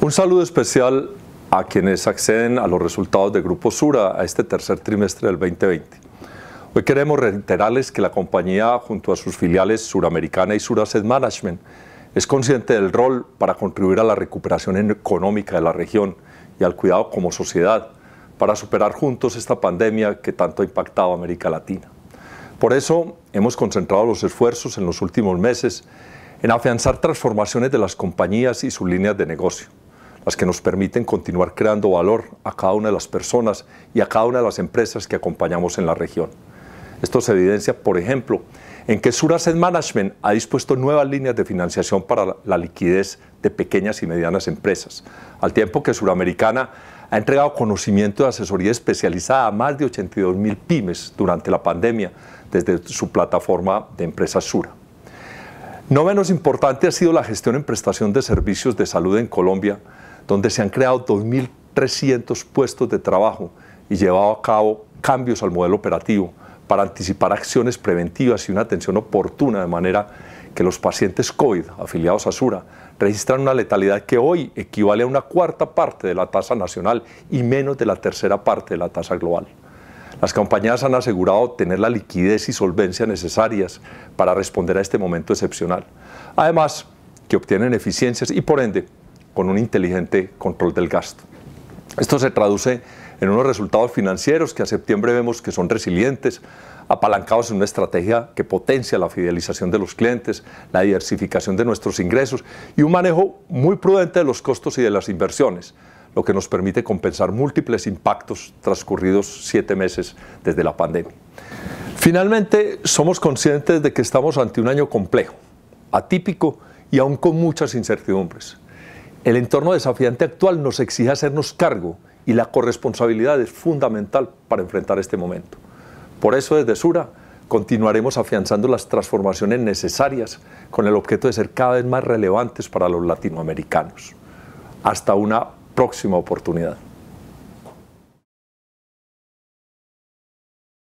Un saludo especial a quienes acceden a los resultados de Grupo Sura a este tercer trimestre del 2020. Hoy queremos reiterarles que la compañía, junto a sus filiales Suramericana y Asset Management, es consciente del rol para contribuir a la recuperación económica de la región y al cuidado como sociedad para superar juntos esta pandemia que tanto ha impactado a América Latina. Por eso hemos concentrado los esfuerzos en los últimos meses en afianzar transformaciones de las compañías y sus líneas de negocio las que nos permiten continuar creando valor a cada una de las personas y a cada una de las empresas que acompañamos en la región. Esto se evidencia, por ejemplo, en que Sur Asset Management ha dispuesto nuevas líneas de financiación para la liquidez de pequeñas y medianas empresas, al tiempo que Suramericana ha entregado conocimiento de asesoría especializada a más de 82 mil pymes durante la pandemia desde su plataforma de empresas Sura. No menos importante ha sido la gestión en prestación de servicios de salud en Colombia, donde se han creado 2.300 puestos de trabajo y llevado a cabo cambios al modelo operativo para anticipar acciones preventivas y una atención oportuna de manera que los pacientes COVID afiliados a Sura registran una letalidad que hoy equivale a una cuarta parte de la tasa nacional y menos de la tercera parte de la tasa global. Las compañías han asegurado tener la liquidez y solvencia necesarias para responder a este momento excepcional. Además, que obtienen eficiencias y por ende con un inteligente control del gasto. Esto se traduce en unos resultados financieros que a septiembre vemos que son resilientes, apalancados en una estrategia que potencia la fidelización de los clientes, la diversificación de nuestros ingresos y un manejo muy prudente de los costos y de las inversiones, lo que nos permite compensar múltiples impactos transcurridos siete meses desde la pandemia. Finalmente, somos conscientes de que estamos ante un año complejo, atípico y aún con muchas incertidumbres el entorno desafiante actual nos exige hacernos cargo y la corresponsabilidad es fundamental para enfrentar este momento. Por eso desde Sura continuaremos afianzando las transformaciones necesarias con el objeto de ser cada vez más relevantes para los latinoamericanos. Hasta una próxima oportunidad.